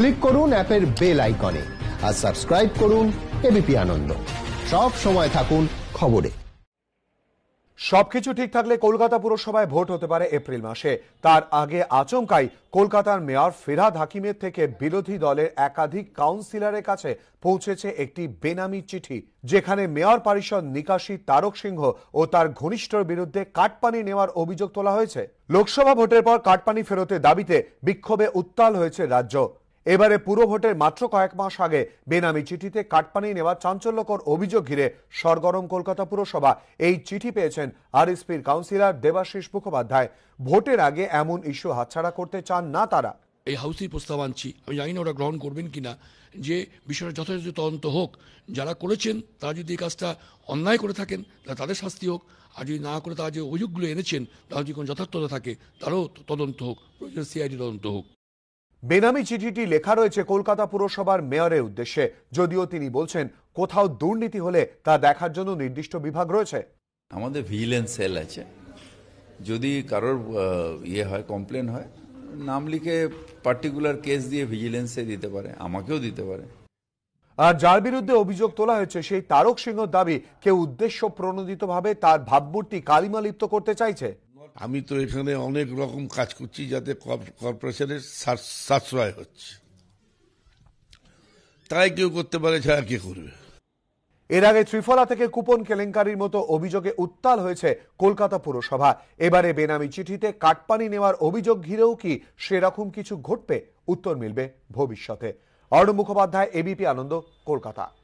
click করুন অ্যাপের bell আইকনে আর সাবস্ক্রাইব করুন এবিপি আনন্দ সব সময় থাকুন খবরে সবকিছু ঠিক থাকলে কলকাতা পুরসভায় ভোট হতে পারে এপ্রিল মাসে তার আগে আচমকাই কলকাতার মেয়র ফেরাদ হাকিমের থেকে বিরোধী দলের একাধিক কাউন্সিলরের কাছে পৌঁছেছে একটি বেনামি চিঠি যেখানে মেয়র পারিষদ নিকাশী তারক সিংহ ও তার ঘনিষ্ঠর বিরুদ্ধে কাটপানি নেওয়ার অভিযোগ তোলা হয়েছে লোকসভা ভোটের পর কাটপানি ফেরতে দাবিতে বিক্ষোভে উত্তাল হয়েছে রাজ্য এবারে পুরো ভোটের মাত্র কয়েক মাস আগে বেনামি চিঠিতে কাটপানি নেওয়া চাঞ্চল্যকর অভিযোগ ঘিরে সরগরম কলকাতা পুরসভা এই চিঠি পেয়েছেন আরএসপির কাউন্সিলর দেবাশিস মুখোপাধ্যায় ভোটের আগে এমন ইস্যু হাতছাড়া করতে চান না তারা এই হাউসেই প্রস্তাব আনছি আমি জানি না ওরা গ্রহণ করবেন কি না যে বিষয়টা যথাযথ তদন্ত হোক যারা করেছেন তারা যদি এই কাজটা অন্যায় করে থাকেন তাহলে তাদের শাস্তি হোক আর যদি না করে তারা যে অভিযোগগুলো এনেছেন তারা যদি কোনো যথার্থতা থাকে তারও তদন্ত হোক প্রয়োজন সিআইডি তদন্ত হোক বেনামি চিঠিটি লেখা রয়েছে কলকাতা পুরসভার মেয়রের উদ্দেশ্যে যদিও তিনি বলছেন কোথাও দুর্নীতি হলে তা দেখার জন্য নির্দিষ্ট বিভাগ রয়েছে আমাদের ভিজিলেন্স সেল আছে যদি কারোর ইয়ে হয় কমপ্লেন হয় নাম লিখে পার্টিকুলার কেস দিয়ে ভিজিলেন্সে দিতে পারে আমাকেও দিতে পারে আর যার বিরুদ্ধে অভিযোগ তোলা হয়েছে সেই তারক সিংহ দাবি কেউ উদ্দেশ্য প্রণোদিতভাবে তার ভাবমূর্তি লিপ্ত করতে চাইছে আমি তো এখানে অনেক রকম কাজ করছি যাতে কর্পোরেশনের সাশ্রয় হচ্ছে তাই কেউ করতে পারে ছাড়া কে করবে এর আগে ত্রিফলা থেকে কুপন কেলেঙ্কারির মতো অভিযোগে উত্তাল হয়েছে কলকাতা পুরসভা এবারে বেনামি চিঠিতে কাটপানি নেওয়ার অভিযোগ ঘিরেও কি সেরকম কিছু ঘটবে উত্তর মিলবে ভবিষ্যতে অর্ণ মুখোপাধ্যায় এবিপি আনন্দ কলকাতা